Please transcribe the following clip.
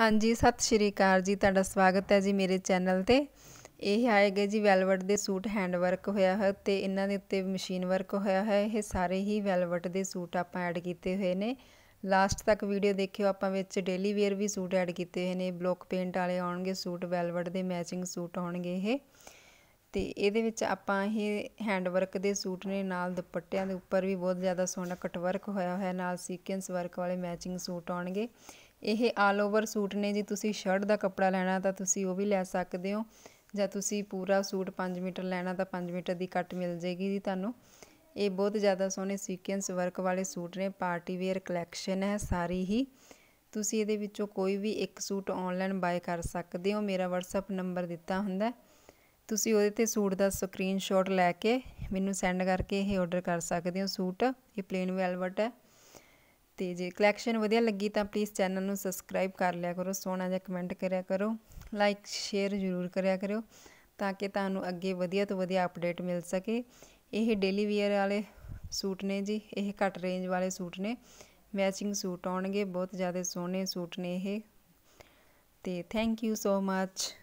ਹਾਂਜੀ ਸਤਿ ਸ਼੍ਰੀ ਅਕਾਲ ਜੀ ਤੁਹਾਡਾ ਸਵਾਗਤ ਹੈ ਜੀ ਮੇਰੇ ਚੈਨਲ ਤੇ ਇਹ ਆਏਗੇ ਜੀ ਵੈਲਵਟ ਦੇ ਸੂਟ ਹੈਂਡ ਵਰਕ ਹੋਇਆ ਹੈ ਤੇ ਇਹਨਾਂ ਦੇ ਉੱਤੇ ਮਸ਼ੀਨ ਵਰਕ ਹੋਇਆ ਹੈ ਇਹ ਸਾਰੇ ਹੀ ਵੈਲਵਟ ਦੇ ਸੂਟ ਆਪਾਂ ਐਡ ਕੀਤੇ ਹੋਏ ਨੇ ਲਾਸਟ ਤੱਕ ਵੀਡੀਓ ਦੇਖਿਓ ਆਪਾਂ ਵਿੱਚ ਡੇਲੀ ਵੇਅਰ ਵੀ ਸੂਟ ਐਡ ਕੀਤੇ ਹੋਏ ਨੇ ਬਲੌਕ ਪੇਂਟ ਵਾਲੇ ਆਉਣਗੇ ਸੂਟ ਵੈਲਵਟ ਦੇ ਮੈਚਿੰਗ ਸੂਟ ਆਉਣਗੇ ਇਹ ਤੇ ਇਹਦੇ ਵਿੱਚ ਆਪਾਂ ਇਹ ਹੈਂਡ ਵਰਕ ਦੇ ਸੂਟ ਨੇ ਨਾਲ ਦੁਪੱਟਿਆਂ ਦੇ ਉੱਪਰ ਵੀ ਬਹੁਤ ਜ਼ਿਆਦਾ ਸੋਹਣਾ ਕਟ ਵਰਕ ਹੋਇਆ ਹੋਇਆ ਨਾਲ ਸੀਕੁਐਂਸ ਵਰਕ ਵਾਲੇ ਮੈਚਿੰਗ ਸੂਟ ਆਉਣਗੇ ਇਹ ਆਲ ਓਵਰ ਸੂਟ ਨੇ ਜੇ ਤੁਸੀਂ ਸ਼ਰਟ ਦਾ ਕੱਪੜਾ ਲੈਣਾ ਤਾਂ ਤੁਸੀਂ ਉਹ ਵੀ ਲੈ ਸਕਦੇ ਹੋ ਜਾਂ ਤੁਸੀਂ ਪੂਰਾ ਸੂਟ 5 ਮੀਟਰ ਲੈਣਾ ਤਾਂ 5 ਮੀਟਰ ਦੀ ਕੱਟ ਮਿਲ ਜੇਗੀ ਜੀ ਤੁਹਾਨੂੰ ਇਹ ਬਹੁਤ ਜ਼ਿਆਦਾ ਸੋਹਣੇ ਸੀਕੁਐਂਸ ਵਰਕ ਵਾਲੇ ਸੂਟ ਨੇ ਪਾਰਟੀ ਵੇਅਰ ਕਲੈਕਸ਼ਨ ਹੈ ਸਾਰੀ ਹੀ ਤੁਸੀਂ ਇਹਦੇ ਵਿੱਚੋਂ ਕੋਈ ਵੀ ਇੱਕ ਸੂਟ ਆਨਲਾਈਨ ਬਾਏ ਕਰ ਸਕਦੇ ਹੋ ਮੇਰਾ WhatsApp ਨੰਬਰ ਦਿੱਤਾ ਹੁੰਦਾ ਤੁਸੀਂ ਉਹਦੇ ਤੇ ਸੂਟ ਦਾ ਸਕਰੀਨਸ਼ਾਟ ਲੈ ਕੇ ਮੈਨੂੰ ਸੈਂਡ ਕਰਕੇ ਇਹ ਆਰਡਰ ਕਰ ਸਕਦੇ ਹੋ ਸੂਟ ਇਹ ਪਲੇਨ ਵੈਲਵਟ ਹੈ ਤੇ ਜੇ ਕਲੈਕਸ਼ਨ ਵਧੀਆ ਲੱਗੀ ਤਾਂ ਪਲੀਜ਼ ਚੈਨਲ ਨੂੰ ਸਬਸਕ੍ਰਾਈਬ ਕਰ ਲਿਆ ਕਰੋ ਸੋਹਣਾ ਜਿਹਾ ਕਮੈਂਟ ਕਰਿਆ ਕਰੋ ਲਾਈਕ ਸ਼ੇਅਰ ਜ਼ਰੂਰ ਕਰਿਆ ਕਰਿਓ ਤਾਂ ਕਿ ਤੁਹਾਨੂੰ ਅੱਗੇ ਵਧੀਆ ਤੋਂ ਵਧੀਆ ਅਪਡੇਟ ਮਿਲ ਸਕੇ ਇਹ ਡੇਲੀ ਵੇਅਰ ਵਾਲੇ ਸੂਟ ਨੇ ਜੀ ਇਹ ਘੱਟ ਰੇਂਜ ਵਾਲੇ ਸੂਟ ਨੇ ਮੈਚਿੰਗ ਸੂਟ ਆਉਣਗੇ ਬਹੁਤ ਜ਼ਿਆਦਾ ਸੋਹਣੇ ਸੂਟ ਨੇ ਇਹ ਤੇ ਥੈਂਕ ਯੂ ਸੋ ਮੱਚ